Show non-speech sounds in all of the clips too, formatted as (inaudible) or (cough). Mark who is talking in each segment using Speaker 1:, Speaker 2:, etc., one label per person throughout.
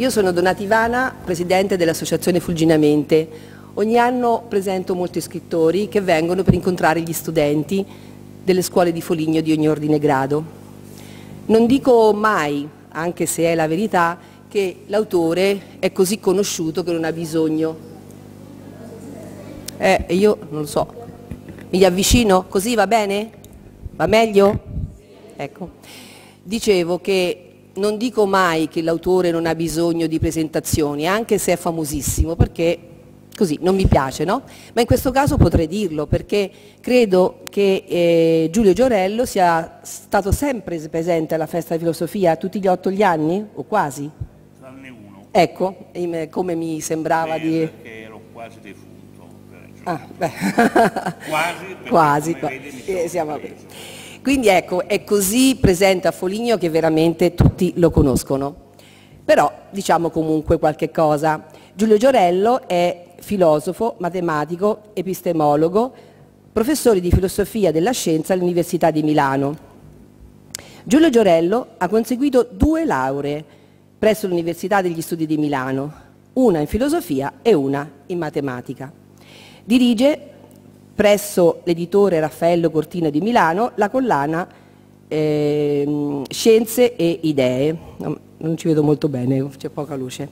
Speaker 1: Io sono Donati Ivana, presidente dell'associazione Fulginamente. Ogni anno presento molti scrittori che vengono per incontrare gli studenti delle scuole di Foligno di ogni ordine grado. Non dico mai, anche se è la verità, che l'autore è così conosciuto che non ha bisogno. Eh, io non lo so. Mi avvicino? Così va bene? Va meglio? Ecco. Dicevo che non dico mai che l'autore non ha bisogno di presentazioni, anche se è famosissimo, perché così non mi piace, no? Ma in questo caso potrei dirlo, perché credo che eh, Giulio Giorello sia stato sempre presente alla Festa di Filosofia, tutti gli otto gli anni, o quasi?
Speaker 2: Tranne uno.
Speaker 1: Ecco, come mi sembrava beh, di...
Speaker 2: Perché ero quasi defunto. Ah, quasi, (laughs) quasi. Qua. Vede, eh, siamo
Speaker 1: preso. Quindi ecco, è così presente a Foligno che veramente tutti lo conoscono. Però diciamo comunque qualche cosa. Giulio Giorello è filosofo, matematico, epistemologo, professore di filosofia della scienza all'Università di Milano. Giulio Giorello ha conseguito due lauree presso l'Università degli Studi di Milano, una in filosofia e una in matematica. Dirige presso l'editore Raffaello Cortina di Milano la collana eh, Scienze e Idee. Non ci vedo molto bene, c'è poca luce.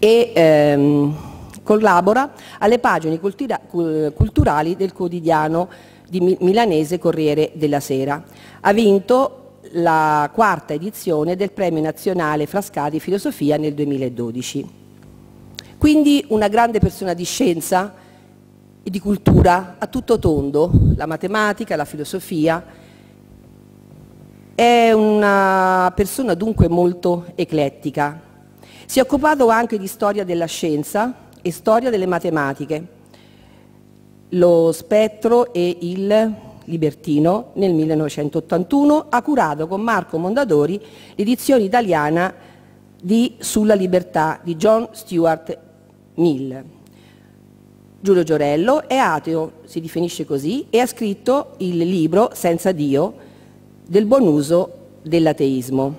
Speaker 1: E ehm, collabora alle pagine cultura culturali del quotidiano di milanese Corriere della Sera. Ha vinto la quarta edizione del Premio Nazionale Frascati Filosofia nel 2012. Quindi una grande persona di scienza, e di cultura a tutto tondo, la matematica, la filosofia. È una persona dunque molto eclettica. Si è occupato anche di storia della scienza e storia delle matematiche. Lo spettro e il libertino nel 1981 ha curato con Marco Mondadori l'edizione italiana di Sulla libertà di John Stuart Mill. Giulio Giorello è ateo, si definisce così, e ha scritto il libro Senza Dio del buon uso dell'ateismo.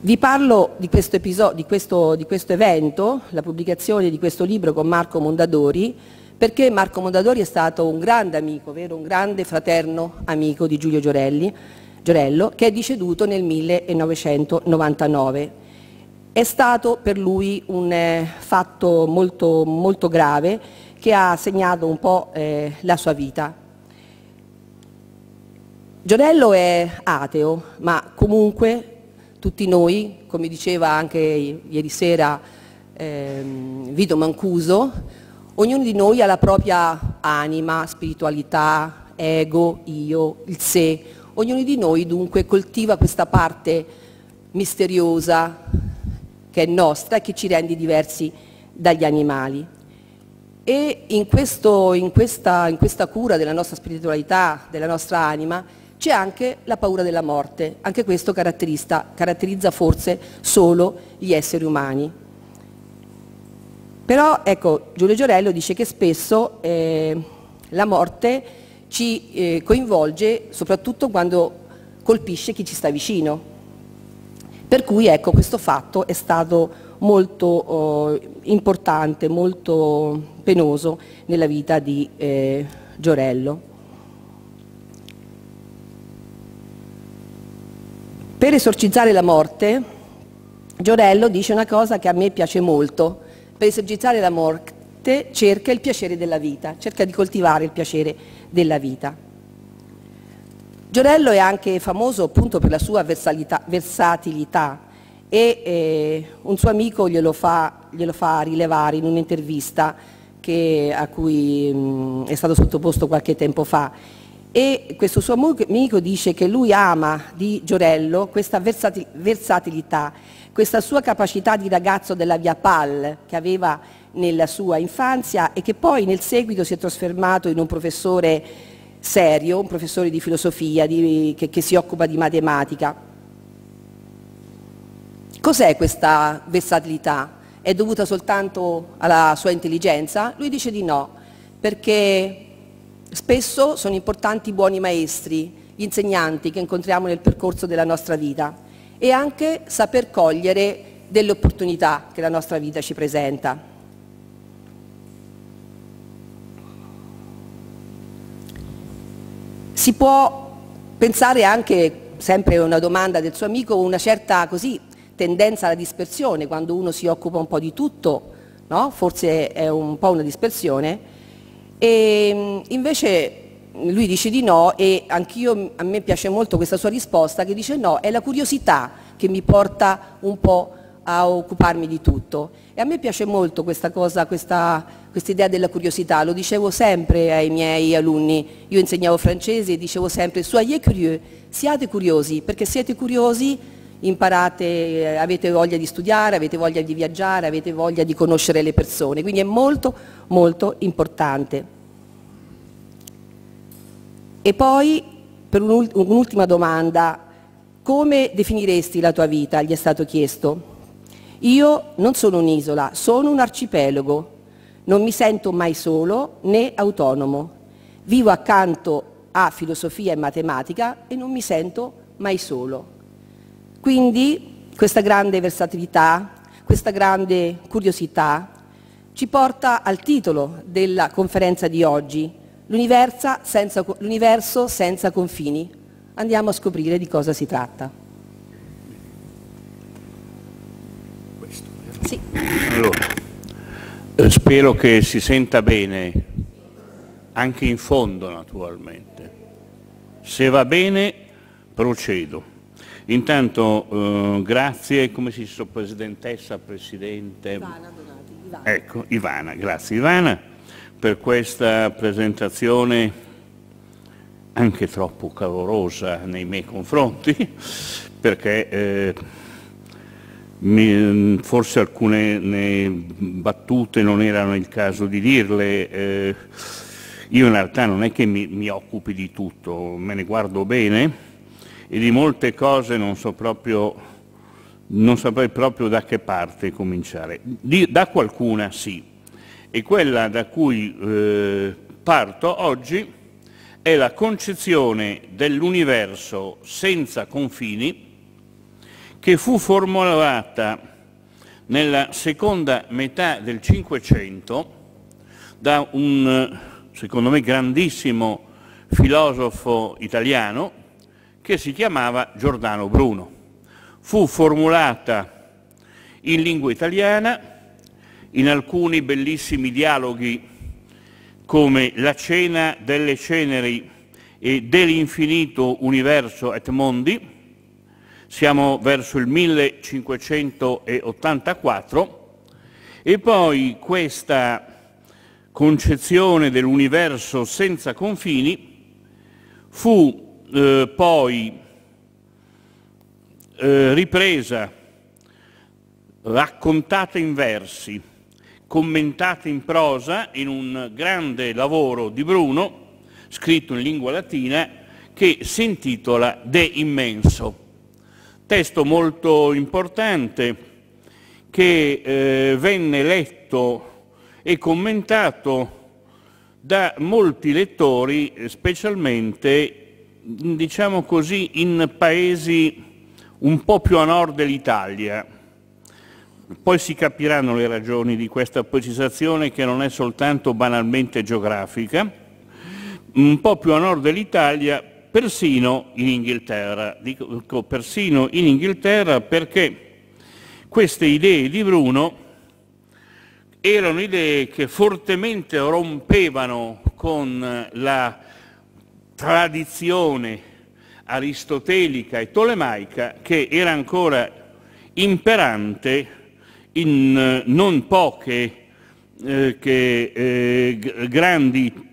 Speaker 1: Vi parlo di questo, di, questo, di questo, evento, la pubblicazione di questo libro con Marco Mondadori, perché Marco Mondadori è stato un grande amico, vero? un grande fraterno amico di Giulio Giorelli, Giorello, che è deceduto nel 1999 è stato per lui un eh, fatto molto, molto, grave che ha segnato un po' eh, la sua vita. Gionello è ateo, ma comunque tutti noi, come diceva anche ieri sera eh, Vito Mancuso, ognuno di noi ha la propria anima, spiritualità, ego, io, il sé. Ognuno di noi dunque coltiva questa parte misteriosa, che è nostra e che ci rende diversi dagli animali. E in, questo, in, questa, in questa cura della nostra spiritualità, della nostra anima, c'è anche la paura della morte, anche questo caratterizza forse solo gli esseri umani. Però ecco, Giulio Giorello dice che spesso eh, la morte ci eh, coinvolge soprattutto quando colpisce chi ci sta vicino, per cui ecco, questo fatto è stato molto eh, importante, molto penoso nella vita di eh, Giorello. Per esorcizzare la morte, Giorello dice una cosa che a me piace molto. Per esorcizzare la morte cerca il piacere della vita, cerca di coltivare il piacere della vita. Giorello è anche famoso appunto per la sua versatilità e eh, un suo amico glielo fa, glielo fa rilevare in un'intervista a cui mh, mm, è stato sottoposto qualche tempo fa e questo suo amico dice che lui ama di Giorello questa versati versatilità, questa sua capacità di ragazzo della via Pal che aveva nella sua infanzia e che poi nel seguito si è trasformato in un professore serio, un professore di filosofia di, che, che si occupa di matematica. Cos'è questa versatilità? È dovuta soltanto alla sua intelligenza? Lui dice di no, perché spesso sono importanti i buoni maestri, gli insegnanti che incontriamo nel percorso della nostra vita e anche saper cogliere delle opportunità che la nostra vita ci presenta. Si può pensare anche, sempre una domanda del suo amico, una certa così, tendenza alla dispersione, quando uno si occupa un po' di tutto, no? forse è un po' una dispersione, e ehm, invece lui dice di no e anch'io a me piace molto questa sua risposta che dice no, è la curiosità che mi porta un po' a occuparmi di tutto. E a me piace molto questa cosa, questa quest idea della curiosità, lo dicevo sempre ai miei alunni, io insegnavo francese e dicevo sempre soyez curieux, siate curiosi, perché siete curiosi imparate, eh, avete voglia di studiare, avete voglia di viaggiare, avete voglia di conoscere le persone, quindi è molto molto importante. E poi per un'ultima domanda, come definiresti la tua vita? Gli è stato chiesto. Io non sono un'isola, sono un arcipelago. Non mi sento mai solo né autonomo. Vivo accanto a filosofia e matematica e non mi sento mai solo. Quindi questa grande versatilità, questa grande curiosità ci porta al titolo della conferenza di oggi, L'universo senza confini. Andiamo a scoprire di cosa si tratta. Sì.
Speaker 2: Allora, eh, spero che si senta bene, anche in fondo naturalmente. Se va bene, procedo. Intanto eh, grazie, come si dice, Presidentessa, Presidente? Ivana Donati. Ivana. Ecco, Ivana, grazie Ivana per questa presentazione anche troppo calorosa nei miei confronti, (laughs) perché... Eh, forse alcune battute non erano il caso di dirle. Eh, io in realtà non è che mi, mi, occupi di tutto, me ne guardo bene e di molte cose non, so proprio, non saprei proprio da che parte cominciare. Di, da qualcuna sì, e quella da cui eh, parto oggi è la concezione dell'universo senza confini che fu formulata nella seconda metà del Cinquecento da un, secondo me, grandissimo filosofo italiano che si chiamava Giordano Bruno. Fu formulata in lingua italiana in alcuni bellissimi dialoghi come La cena delle ceneri e dell'infinito universo et mondi, siamo verso il 1584 e poi questa concezione dell'universo senza confini fu eh, poi eh, ripresa, raccontata in versi, commentata in prosa in un grande lavoro di Bruno, scritto in lingua latina, che si intitola De Immenso testo molto importante che eh, venne letto e commentato da molti lettori, specialmente, diciamo così, in paesi un po' più a nord dell'Italia. Poi si capiranno le ragioni di questa precisazione che non è soltanto banalmente geografica. Un po' più a nord dell'Italia persino in Inghilterra. Dico persino in Inghilterra perché queste idee di Bruno erano idee che fortemente rompevano con la tradizione aristotelica e tolemaica che era ancora imperante in eh, non poche eh, che, eh, grandi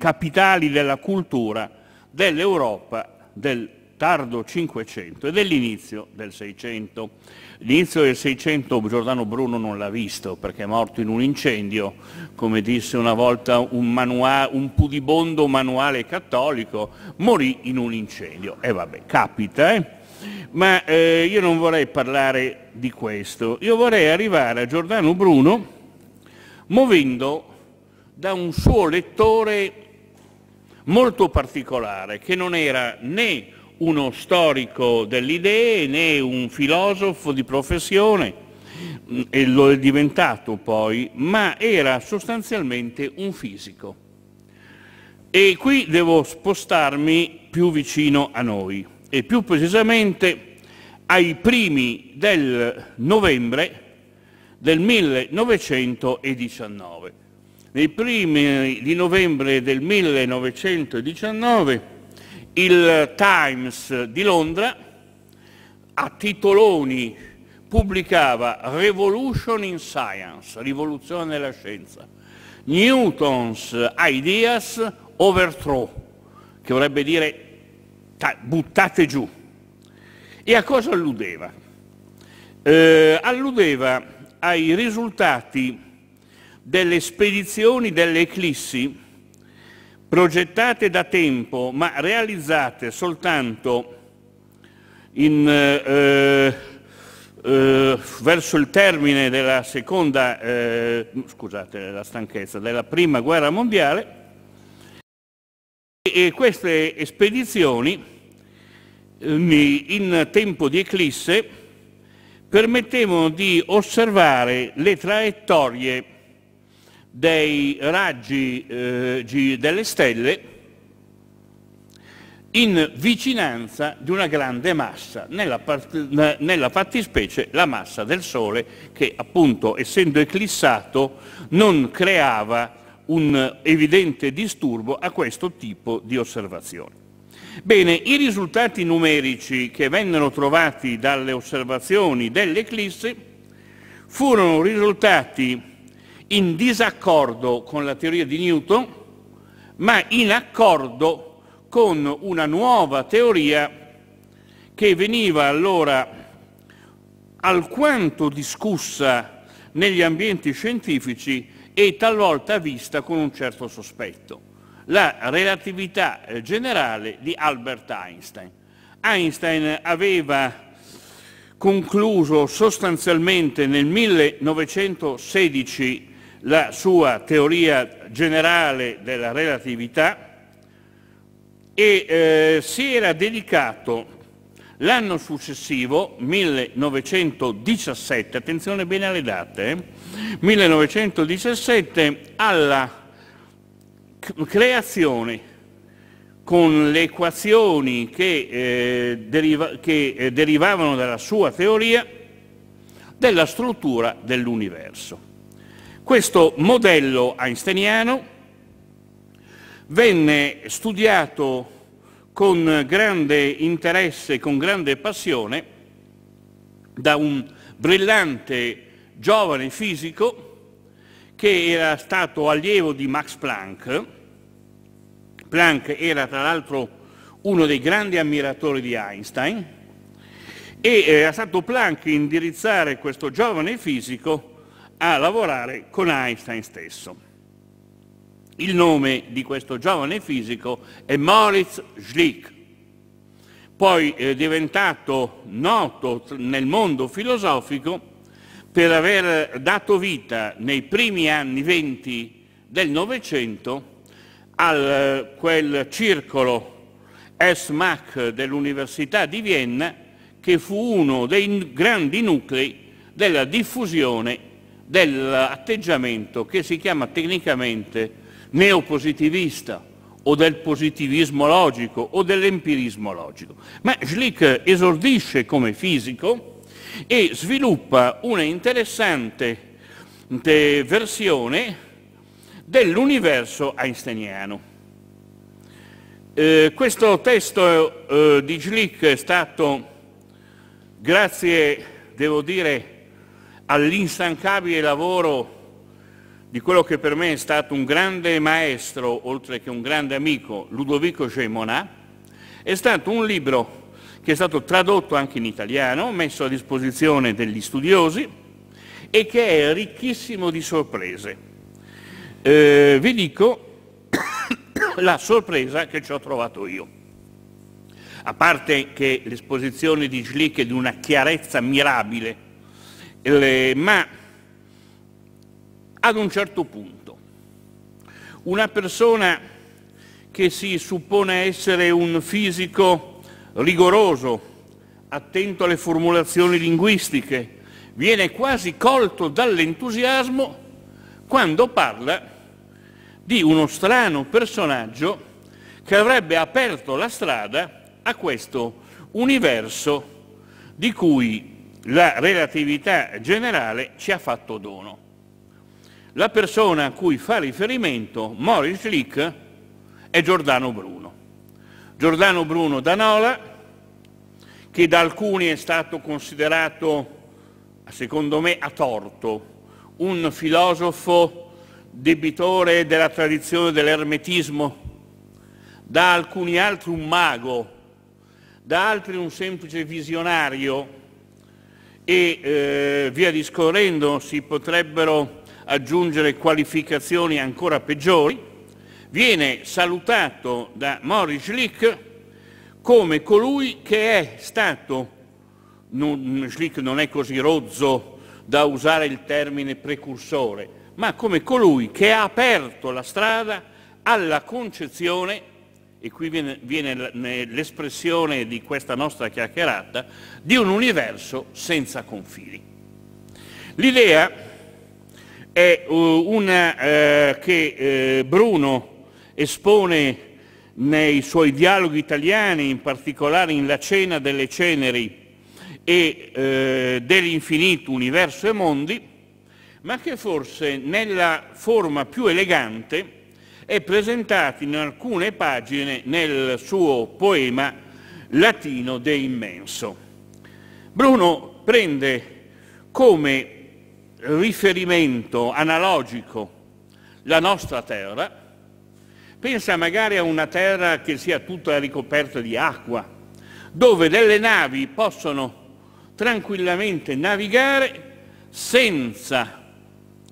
Speaker 2: capitali della cultura dell'Europa del tardo 500 e dell'inizio del 600. L'inizio del 600 Giordano Bruno non l'ha visto perché è morto in un incendio, come disse una volta un, manuale, un pudibondo manuale cattolico, morì in un incendio. E vabbè, capita, eh? Ma eh, io non vorrei parlare di questo, io vorrei arrivare a Giordano Bruno muovendo da un suo lettore molto particolare, che non era né uno storico delle idee né un filosofo di professione, mm, e lo è diventato poi, ma era sostanzialmente un fisico. E qui devo spostarmi più vicino a noi e più precisamente ai primi del novembre del 1919. Nei primi eh, di novembre del 1919 il Times di Londra a titoloni pubblicava Revolution in Science, rivoluzione della scienza, Newton's Ideas Overthrow, che vorrebbe dire buttate giù. E a cosa alludeva? Eh, alludeva ai risultati delle spedizioni delle eclissi progettate da tempo ma realizzate soltanto in, eh, eh, eh, verso il termine della seconda, eh, scusate la stanchezza, della prima guerra mondiale e queste spedizioni eh, in tempo di eclisse permettevano di osservare le traiettorie dei raggi eh, delle stelle in vicinanza di una grande massa, nella, nella, fattispecie la massa del Sole che appunto essendo eclissato non creava un evidente disturbo a questo tipo di osservazione. Bene, i risultati numerici che vennero trovati dalle osservazioni dell'eclisse furono risultati in disaccordo con la teoria di Newton, ma in accordo con una nuova teoria che veniva allora alquanto discussa negli ambienti scientifici e talvolta vista con un certo sospetto, la relatività generale di Albert Einstein. Einstein aveva concluso sostanzialmente nel 1916 la sua teoria generale della relatività e eh, si era dedicato l'anno successivo, 1917, attenzione bene alle date, eh, 1917 alla creazione con le equazioni che, eh, deriva che eh, derivavano dalla sua teoria della struttura dell'universo. Questo modello einsteiniano venne studiato con grande interesse, con grande passione, da un brillante giovane fisico che era stato allievo di Max Planck. Planck era tra l'altro uno dei grandi ammiratori di Einstein e eh, era stato Planck indirizzare questo giovane fisico a lavorare con Einstein stesso. Il nome di questo giovane fisico è Moritz Schlick, poi eh, diventato noto nel mondo filosofico per aver dato vita nei primi anni venti del Novecento a eh, quel circolo S-MAC dell'Università di Vienna che fu uno dei grandi nuclei della diffusione dell'atteggiamento che si chiama tecnicamente neopositivista o del positivismo logico o dell'empirismo logico. Ma Schlick esordisce come fisico e sviluppa una interessante eh, versione dell'universo einsteiniano. Eh, questo testo eh, di Schlick è stato, grazie, devo dire, all'instancabile lavoro di quello che per me è stato un grande maestro, oltre che un grande amico, Ludovico Gemonà, è stato un libro che è stato tradotto anche in italiano, messo a disposizione degli studiosi e che è ricchissimo di sorprese. Eh, vi dico (coughs) la sorpresa che ci ho trovato io. A parte che l'esposizione di Schlick è di una chiarezza mirabile, le, ma ad un certo punto una persona che si suppone essere un fisico rigoroso, attento alle formulazioni linguistiche, viene quasi colto dall'entusiasmo quando parla di uno strano personaggio che avrebbe aperto la strada a questo universo di cui la relatività generale ci ha fatto dono. La persona a cui fa riferimento Moritz Leak, è Giordano Bruno. Giordano Bruno Danola, che da alcuni è stato considerato, secondo me a torto, un filosofo debitore della tradizione dell'ermetismo, da alcuni altri un mago, da altri un semplice visionario, e eh, via discorrendo si potrebbero aggiungere qualificazioni ancora peggiori, viene salutato da Morris Schlick come colui che è stato, non, Schlick non è così rozzo da usare il termine precursore, ma come colui che ha aperto la strada alla concezione e qui viene, viene l'espressione di questa nostra chiacchierata, di un universo senza confini. L'idea è uh, una eh, che eh, Bruno espone nei suoi dialoghi italiani, in particolare in La cena delle ceneri e eh, dell'infinito universo e mondi, ma che forse nella forma più elegante è presentato in alcune pagine nel suo poema Latino de Immenso. Bruno prende come riferimento analogico la nostra terra, pensa magari a una terra che sia tutta ricoperta di acqua, dove delle navi possono tranquillamente navigare senza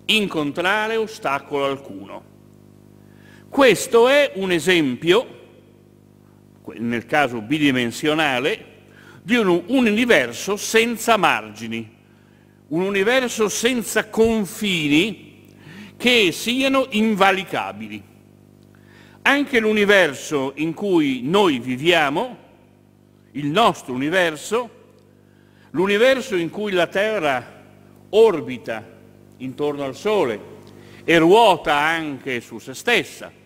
Speaker 2: incontrare ostacolo alcuno. Questo è un esempio, nel caso bidimensionale, di un, un universo senza margini, un universo senza confini che siano invalicabili. Anche l'universo in cui noi viviamo, il nostro universo, l'universo in cui la Terra orbita intorno al Sole e ruota anche su se stessa,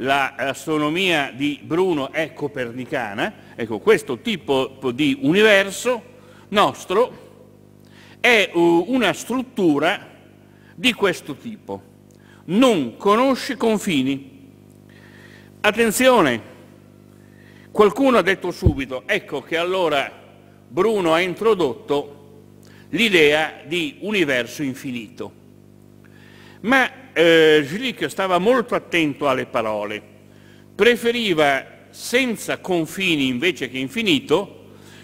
Speaker 2: l'astronomia di Bruno è copernicana, ecco questo tipo di universo nostro è uh, una struttura di questo tipo, non conosce confini. Attenzione, qualcuno ha detto subito, ecco che allora Bruno ha introdotto l'idea di universo infinito. Ma eh, Giudichio stava molto attento alle parole, preferiva senza confini invece che infinito,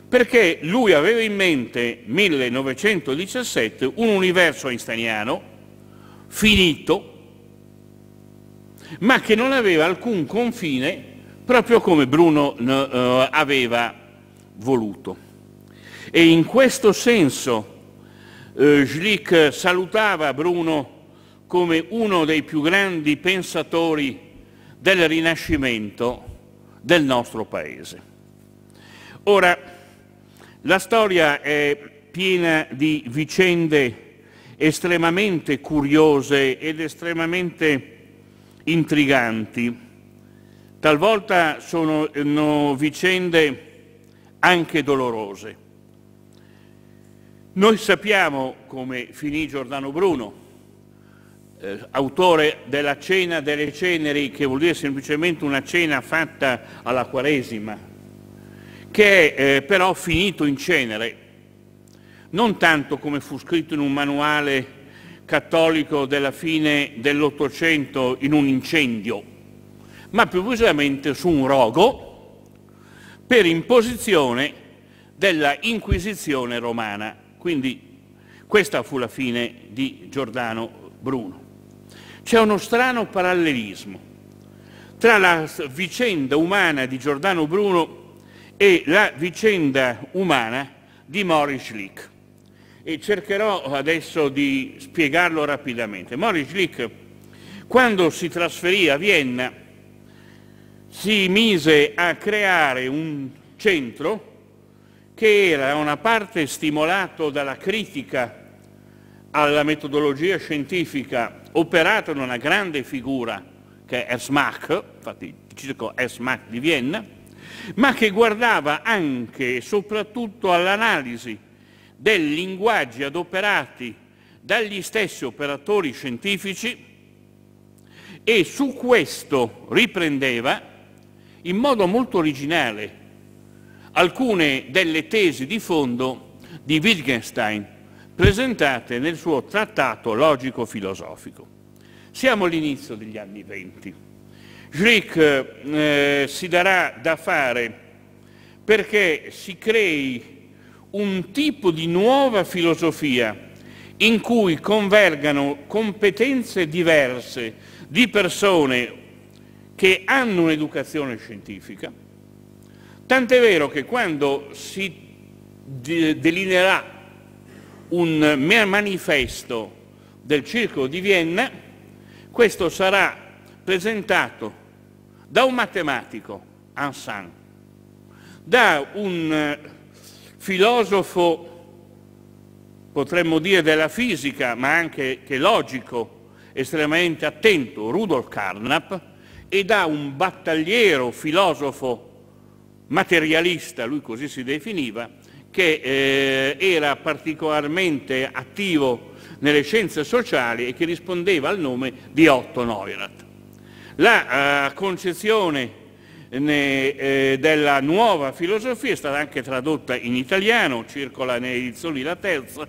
Speaker 2: perché lui aveva in mente, 1917, un universo einsteiniano finito, ma che non aveva alcun confine, proprio come Bruno eh, eh aveva voluto. E in questo senso eh, Schlick salutava Bruno come uno dei più grandi pensatori del Rinascimento del nostro Paese. Ora, la storia è piena di vicende estremamente curiose ed estremamente intriganti. Talvolta sono vicende anche dolorose. Noi sappiamo come finì Giordano Bruno, eh, autore della cena delle ceneri, che vuol dire semplicemente una cena fatta alla Quaresima, che è eh, però finito in cenere, non tanto come fu scritto in un manuale cattolico della fine dell'Ottocento in un incendio, ma più precisamente su un rogo per imposizione della Inquisizione romana. Quindi questa fu la fine di Giordano Bruno. C'è uno strano parallelismo tra la vicenda umana di Giordano Bruno e la vicenda umana di Maurice Schlick. E cercherò adesso di spiegarlo rapidamente. Maurice Schlick, quando si trasferì a Vienna, si mise a creare un centro che era da una parte stimolato dalla critica alla metodologia scientifica operato in una grande figura che è Ersmach, infatti il circo Ersmach di Vienna, ma che guardava anche e soprattutto all'analisi dei linguaggi adoperati dagli stessi operatori scientifici e su questo riprendeva in modo molto originale alcune delle tesi di fondo di Wittgenstein presentate nel suo trattato logico-filosofico. Siamo all'inizio degli anni Venti. Schrick eh, si darà da fare perché si crei un tipo di nuova filosofia in cui convergano competenze diverse di persone che hanno un'educazione scientifica, tant'è vero che quando si delineerà un manifesto del Circolo di Vienna, questo sarà presentato da un matematico, Ansan, da un eh, filosofo, potremmo dire della fisica, ma anche che logico, estremamente attento, Rudolf Carnap, e da un battagliero filosofo materialista, lui così si definiva, che eh, era particolarmente attivo nelle scienze sociali e che rispondeva al nome di Otto Neurath. La eh, concezione ne, eh, della nuova filosofia è stata anche tradotta in italiano, circola nei edizioni La Terza,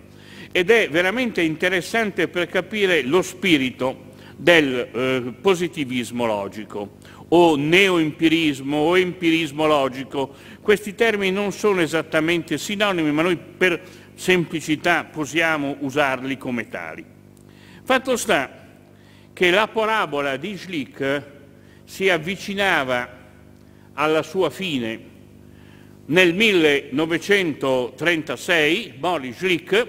Speaker 2: ed è veramente interessante per capire lo spirito del eh, positivismo logico o neoempirismo o empirismo logico, questi termini non sono esattamente sinonimi, ma noi per semplicità possiamo usarli come tali. Fatto sta che la parabola di Schlick si avvicinava alla sua fine. Nel 1936 Boris Schlick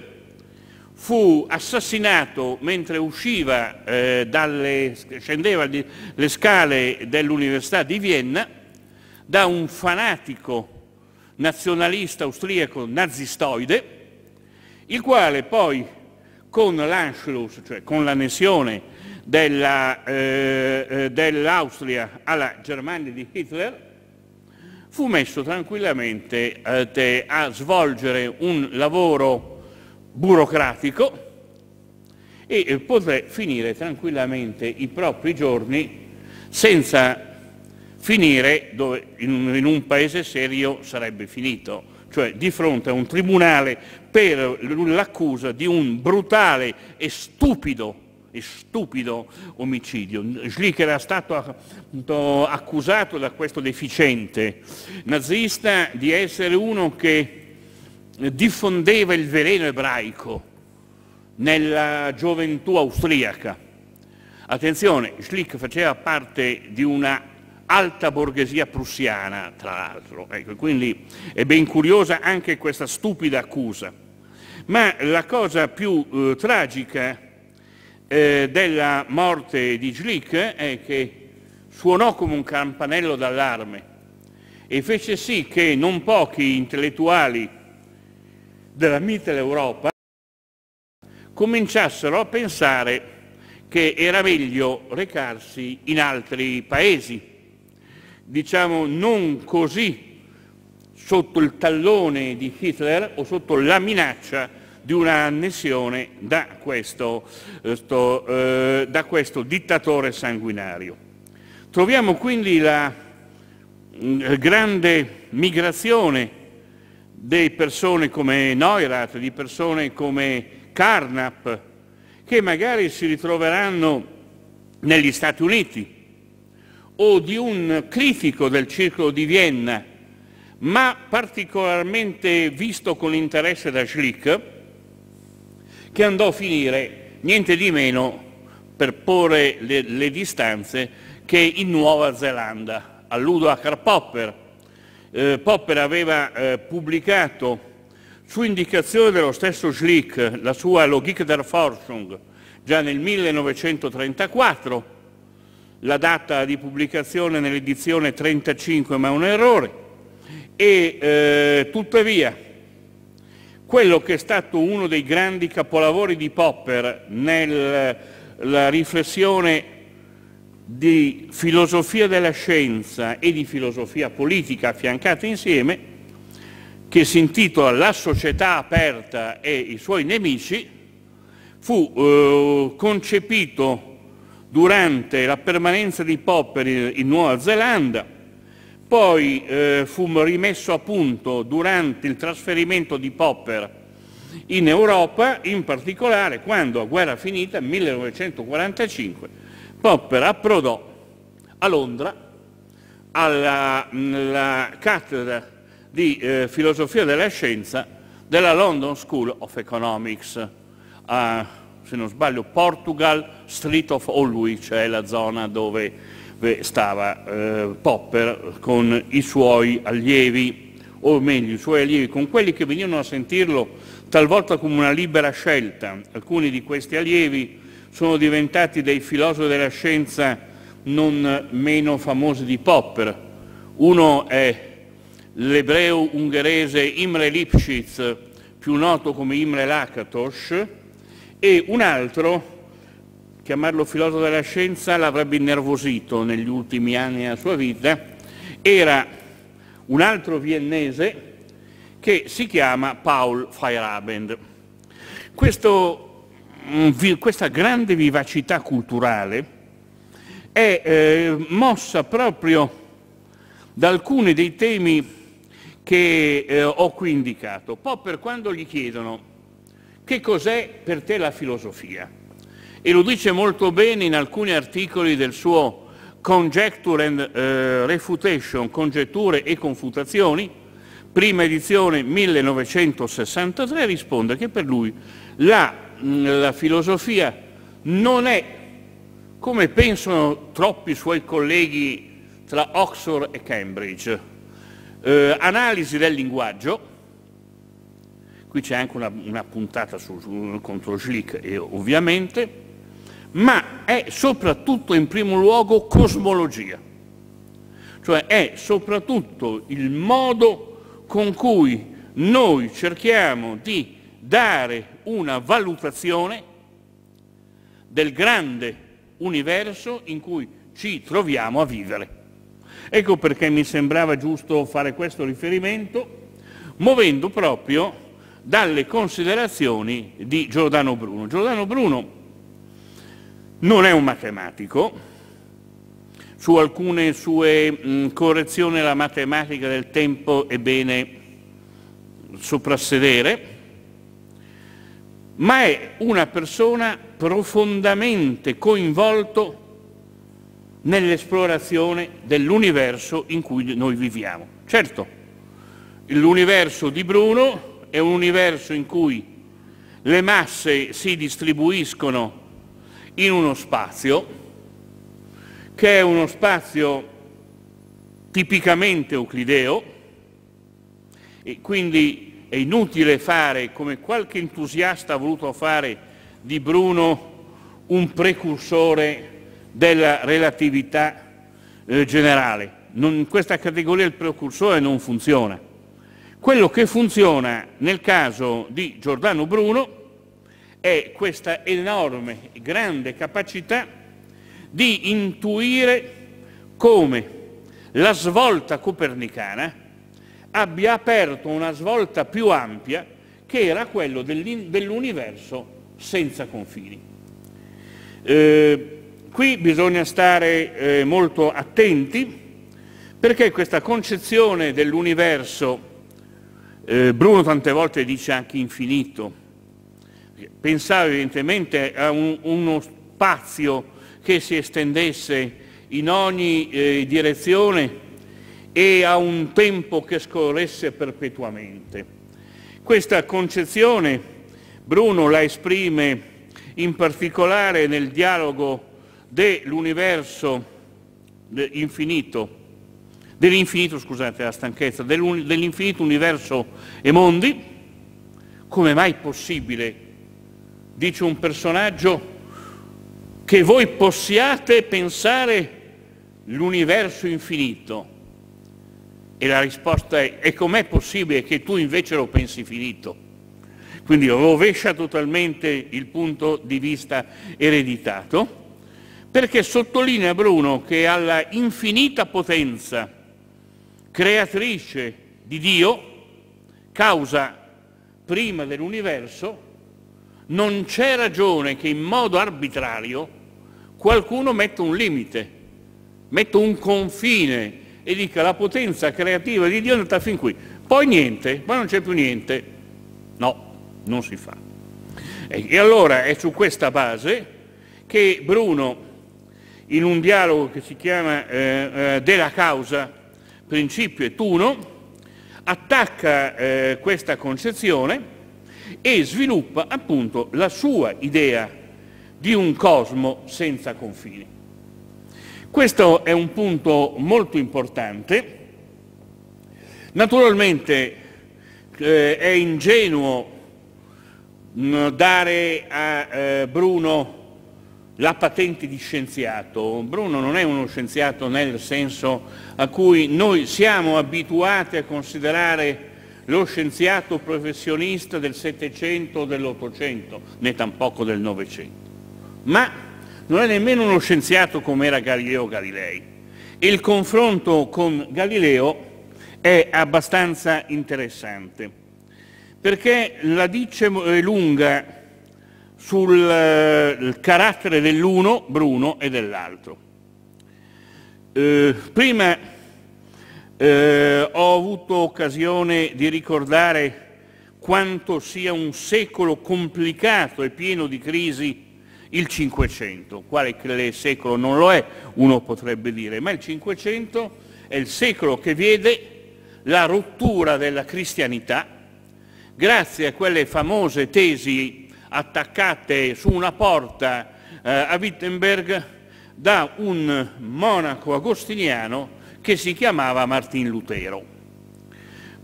Speaker 2: fu assassinato mentre usciva, eh, dalle, scendeva le scale dell'Università di Vienna da un fanatico nazionalista austriaco nazistoide, il quale poi con l'Anschluss, cioè con l'annessione eh, eh, dell'Austria eh, dell alla Germania di Hitler, fu messo tranquillamente eh, a svolgere un lavoro burocratico e eh, poté finire tranquillamente i propri giorni senza finire dove in un paese serio sarebbe finito, cioè di fronte a un tribunale per l'accusa di un brutale e stupido e stupido omicidio. Schlick era stato accusato da questo deficiente nazista di essere uno che diffondeva il veleno ebraico nella gioventù austriaca. Attenzione, Schlick faceva parte di una alta borghesia prussiana, tra l'altro. Ecco, quindi è ben curiosa anche questa stupida accusa. Ma la cosa più eh, tragica eh, della morte di Glick è che suonò come un campanello d'allarme e fece sì che non pochi intellettuali della Mitteleuropa cominciassero a pensare che era meglio recarsi in altri paesi diciamo, non così sotto il tallone di Hitler o sotto la minaccia di un'annessione da, eh, eh, da questo, dittatore sanguinario. Troviamo quindi la mm, grande migrazione di persone come Neurath, di persone come Carnap, che magari si ritroveranno negli Stati Uniti, o di un critico del circolo di Vienna, ma particolarmente visto con interesse da Schlick, che andò a finire niente di meno per porre le, le distanze che in Nuova Zelanda. Alludo a Karl Popper. Eh, Popper aveva eh, pubblicato su indicazione dello stesso Schlick la sua Logik der Forschung già nel 1934 la data di pubblicazione nell'edizione 35 ma è un errore e eh, tuttavia quello che è stato uno dei grandi capolavori di Popper nella riflessione di filosofia della scienza e di filosofia politica affiancate insieme, che si intitola La società aperta e i suoi nemici, fu eh, concepito durante la permanenza di Popper in Nuova Zelanda, poi eh, fu rimesso a punto durante il trasferimento di Popper in Europa, in particolare quando a guerra finita, 1945, Popper approdò a Londra alla cattedra di eh, filosofia della scienza della London School of Economics a, se non sbaglio, Portugal Street of Hollywood, cioè la zona dove stava eh, Popper con i suoi allievi, o meglio i suoi allievi, con quelli che venivano a sentirlo talvolta come una libera scelta. Alcuni di questi allievi sono diventati dei filosofi della scienza non meno famosi di Popper. Uno è l'ebreo ungherese Imre Lipschitz, più noto come Imre Lakatos, e un altro, chiamarlo filosofo della scienza l'avrebbe innervosito negli ultimi anni della sua vita, era un altro viennese che si chiama Paul Feyerabend. Questo, mm, questa grande vivacità culturale è eh, mossa proprio da alcuni dei temi che eh, ho qui indicato. Popper quando gli chiedono che cos'è per te la filosofia? E lo dice molto bene in alcuni articoli del suo Conjecture and eh, Refutation, Congetture e Confutazioni, prima edizione 1963, risponde che per lui la, mm, la filosofia non è, come pensano troppi suoi colleghi tra Oxford e Cambridge, eh, analisi del linguaggio, qui c'è anche una, una puntata su, su, contro Schlick, ovviamente, ma è soprattutto in primo luogo cosmologia, cioè è soprattutto il modo con cui noi cerchiamo di dare una valutazione del grande universo in cui ci troviamo a vivere. Ecco perché mi sembrava giusto fare questo riferimento, muovendo proprio dalle considerazioni di Giordano Bruno. Giordano Bruno non è un matematico, su alcune sue mh, correzioni alla matematica del tempo è bene soprassedere, ma è una persona profondamente coinvolto nell'esplorazione dell'universo in cui noi viviamo. Certo, l'universo di Bruno è un universo in cui le masse si distribuiscono in uno spazio, che è uno spazio tipicamente euclideo, e quindi è inutile fare, come qualche entusiasta ha voluto fare di Bruno, un precursore della relatività eh, generale. Non, in questa categoria il precursore non funziona. Quello che funziona nel caso di Giordano Bruno è questa enorme, grande capacità di intuire come la svolta copernicana abbia aperto una svolta più ampia che era quella dell'universo senza confini. Eh, qui bisogna stare eh, molto attenti perché questa concezione dell'universo eh, Bruno tante volte dice anche infinito. Pensare evidentemente a un, uno spazio che si estendesse in ogni eh, direzione e a un tempo che scorresse perpetuamente. Questa concezione Bruno la esprime in particolare nel dialogo dell'universo infinito dell'infinito, scusate la stanchezza, dell'infinito universo e mondi, come mai possibile, dice un personaggio, che voi possiate pensare l'universo infinito? E la risposta è, e com'è possibile che tu invece lo pensi finito? Quindi rovescia totalmente il punto di vista ereditato, perché sottolinea Bruno che alla infinita potenza creatrice di Dio, causa prima dell'universo, non c'è ragione che in modo arbitrario qualcuno metta un limite, metta un confine e dica la potenza creativa di Dio è andata fin qui. Poi niente, poi non c'è più niente. No, non si fa. E allora è su questa base che Bruno, in un dialogo che si chiama eh, eh, Della causa, principio etuno, attacca eh, questa concezione e sviluppa appunto la sua idea di un cosmo senza confini. Questo è un punto molto importante. Naturalmente eh, è ingenuo mh, mm, dare a eh, Bruno la patente di scienziato. Bruno non è uno scienziato nel senso a cui noi siamo abituati a considerare lo scienziato professionista del Settecento o dell'Ottocento, né tampoco del Novecento. Ma non è nemmeno uno scienziato come era Galileo Galilei. Il confronto con Galileo è abbastanza interessante, perché la dice eh, lunga sul eh, carattere dell'uno, Bruno, e dell'altro. Eh, prima eh, ho avuto occasione di ricordare quanto sia un secolo complicato e pieno di crisi il Cinquecento, quale secolo non lo è, uno potrebbe dire, ma il Cinquecento è il secolo che vede la rottura della cristianità grazie a quelle famose tesi attaccate su una porta eh, a Wittenberg da un monaco agostiniano che si chiamava Martin Lutero.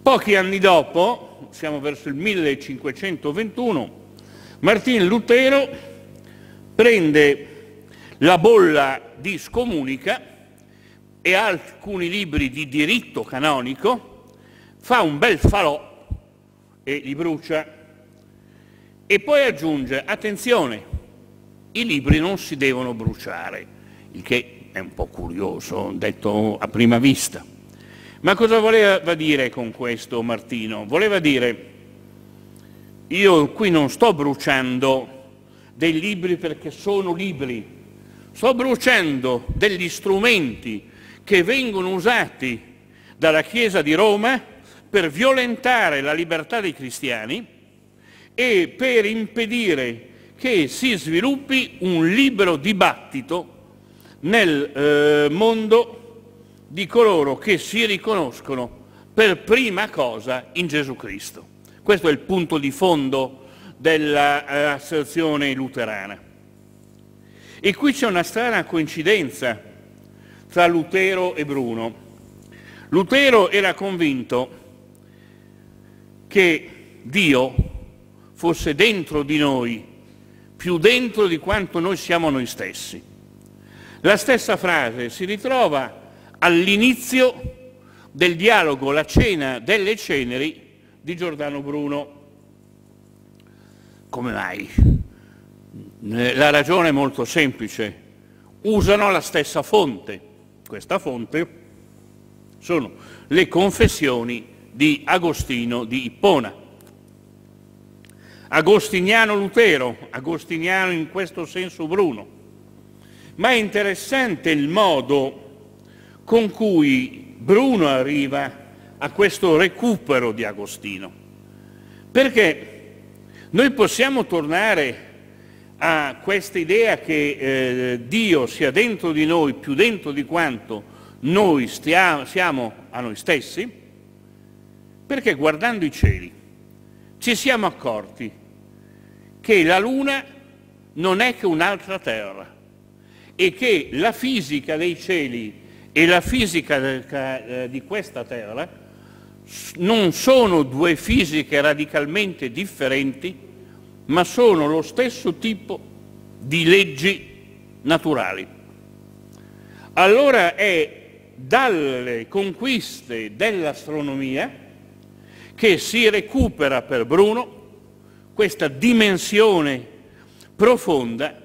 Speaker 2: Pochi anni dopo, siamo verso il 1521, Martin Lutero prende la bolla di scomunica e alcuni libri di diritto canonico, fa un bel falò e li brucia e poi aggiunge, attenzione, i libri non si devono bruciare, il che è un po' curioso, detto a prima vista. Ma cosa voleva dire con questo Martino? Voleva dire, io qui non sto bruciando dei libri perché sono libri, sto bruciando degli strumenti che vengono usati dalla Chiesa di Roma per violentare la libertà dei cristiani e per impedire che si sviluppi un libero dibattito nel eh, mondo di coloro che si riconoscono per prima cosa in Gesù Cristo. Questo è il punto di fondo dell'asserzione eh, luterana. E qui c'è una strana coincidenza tra Lutero e Bruno. Lutero era convinto che Dio fosse dentro di noi, più dentro di quanto noi siamo noi stessi. La stessa frase si ritrova all'inizio del dialogo La cena delle ceneri di Giordano Bruno. Come mai? Eh, la ragione è molto semplice. Usano la stessa fonte. Questa fonte sono le confessioni di Agostino di Ippona agostiniano Lutero, agostiniano in questo senso Bruno. Ma è interessante il modo con cui Bruno arriva a questo recupero di Agostino, perché noi possiamo tornare a questa idea che eh, Dio sia dentro di noi, più dentro di quanto noi stiamo, siamo a noi stessi, perché guardando i cieli ci siamo accorti che la Luna non è che un'altra Terra e che la fisica dei cieli e la fisica eh, di questa Terra non sono due fisiche radicalmente differenti, ma sono lo stesso tipo di leggi naturali. Allora è dalle conquiste dell'astronomia che si recupera per Bruno questa dimensione profonda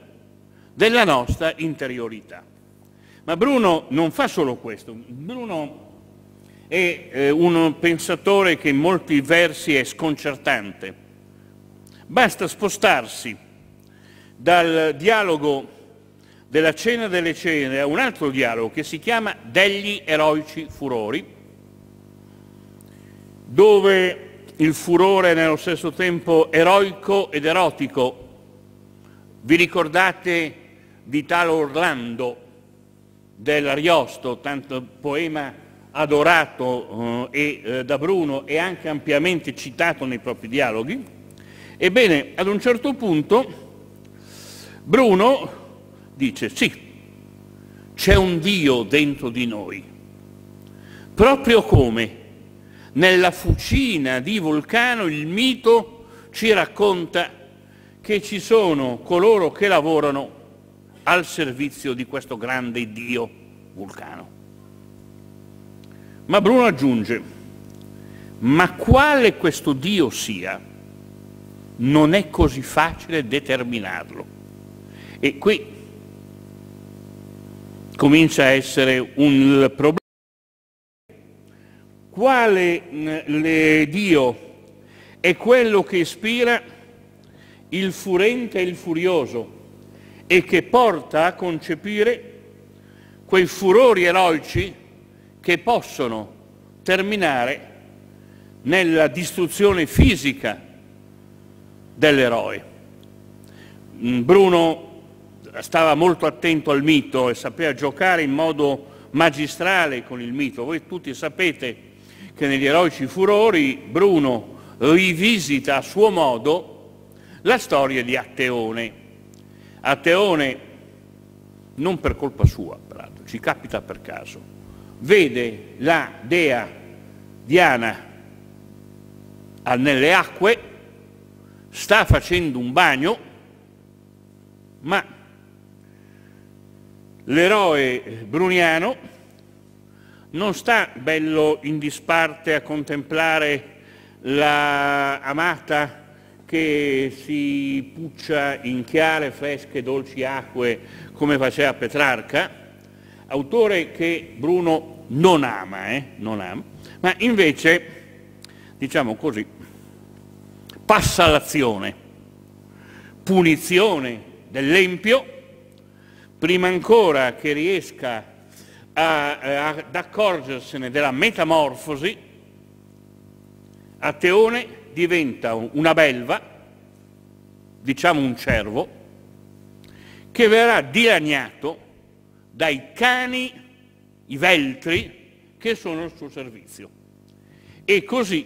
Speaker 2: della nostra interiorità. Ma Bruno non fa solo questo, Bruno è eh, un pensatore che in molti versi è sconcertante. Basta spostarsi dal dialogo della cena delle cene a un altro dialogo che si chiama Degli eroici furori, dove il furore nello stesso tempo eroico ed erotico. Vi ricordate di tal Orlando dell'Ariosto, tanto poema adorato eh, e, eh, da Bruno e anche ampiamente citato nei propri dialoghi? Ebbene, ad un certo punto Bruno dice sì, c'è un Dio dentro di noi, proprio come nella fucina di Vulcano il mito ci racconta che ci sono coloro che lavorano al servizio di questo grande dio Vulcano. Ma Bruno aggiunge, ma quale questo dio sia, non è così facile determinarlo. E qui comincia a essere un problema quale mh, mm, Dio è quello che ispira il furente e il furioso e che porta a concepire quei furori eroici che possono terminare nella distruzione fisica dell'eroe. Mm, Bruno stava molto attento al mito e sapeva giocare in modo magistrale con il mito. Voi tutti sapete che negli eroici furori Bruno rivisita a suo modo la storia di Atteone. Atteone, non per colpa sua, peraltro, ci capita per caso, vede la dea Diana nelle acque, sta facendo un bagno, ma l'eroe bruniano non sta bello in disparte a contemplare la amata che si puccia in chiare, fresche, dolci acque come faceva Petrarca, autore che Bruno non ama, eh? non ama, ma invece, diciamo così, passa all'azione, punizione dell'empio, prima ancora che riesca a a, eh, a, ad accorgersene della metamorfosi, Ateone diventa una belva, diciamo un cervo, che verrà dilaniato dai cani, i veltri, che sono al suo servizio. E così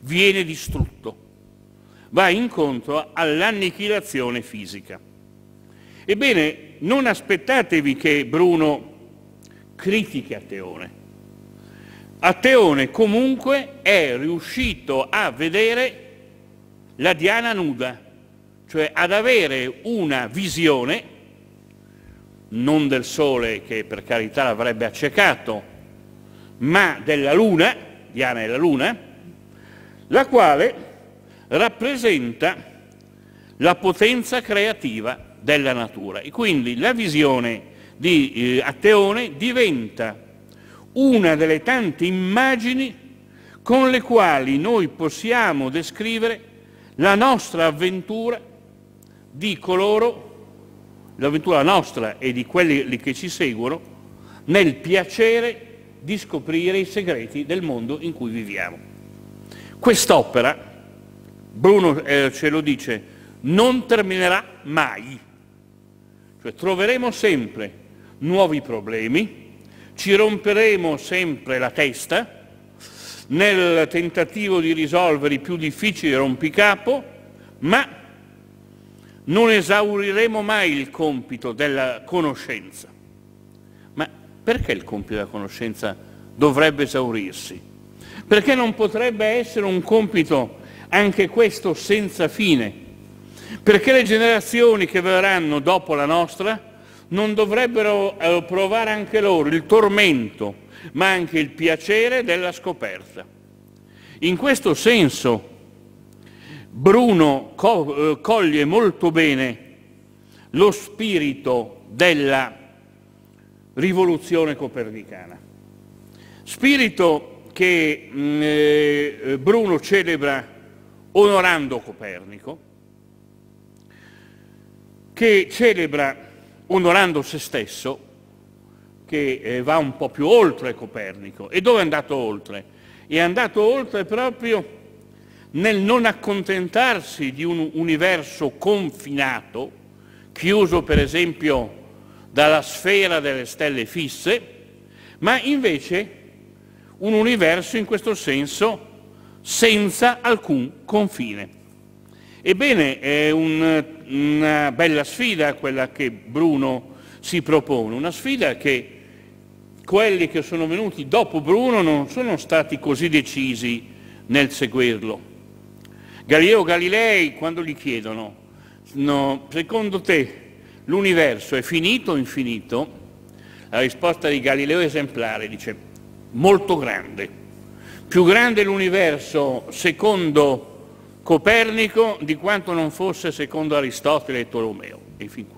Speaker 2: viene distrutto, va incontro all'annichilazione fisica. Ebbene, non aspettatevi che Bruno critiche a Teone. A Teone comunque è riuscito a vedere la Diana nuda, cioè ad avere una visione, non del Sole che per carità l'avrebbe accecato, ma della Luna, Diana è la Luna, la quale rappresenta la potenza creativa della natura. E quindi la visione di eh, a diventa una delle tante immagini con le quali noi possiamo descrivere la nostra avventura di coloro, l'avventura nostra e di quelli che ci seguono, nel piacere di scoprire i segreti del mondo in cui viviamo. Quest'opera, Bruno eh, ce lo dice, non terminerà mai. Cioè troveremo sempre nuovi problemi, ci romperemo sempre la testa nel tentativo di risolvere i più difficili rompicapo, ma non esauriremo mai il compito della conoscenza. Ma perché il compito della conoscenza dovrebbe esaurirsi? Perché non potrebbe essere un compito anche questo senza fine? Perché le generazioni che verranno dopo la nostra non dovrebbero eh, provare anche loro il tormento, ma anche il piacere della scoperta. In questo senso Bruno co eh, coglie molto bene lo spirito della rivoluzione copernicana. Spirito che mm, eh, Bruno celebra onorando Copernico, che celebra onorando se stesso, che eh, va un po' più oltre Copernico. E dove è andato oltre? È andato oltre proprio nel non accontentarsi di un universo confinato, chiuso per esempio dalla sfera delle stelle fisse, ma invece un universo in questo senso senza alcun confine. Ebbene, è un una bella sfida quella che Bruno si propone, una sfida che quelli che sono venuti dopo Bruno non sono stati così decisi nel seguirlo. Galileo Galilei, quando gli chiedono, no, secondo te l'universo è finito o infinito? La risposta di Galileo è esemplare, dice, molto grande. Più grande l'universo secondo Copernico di quanto non fosse secondo Aristotele e Tolomeo. E fin qui.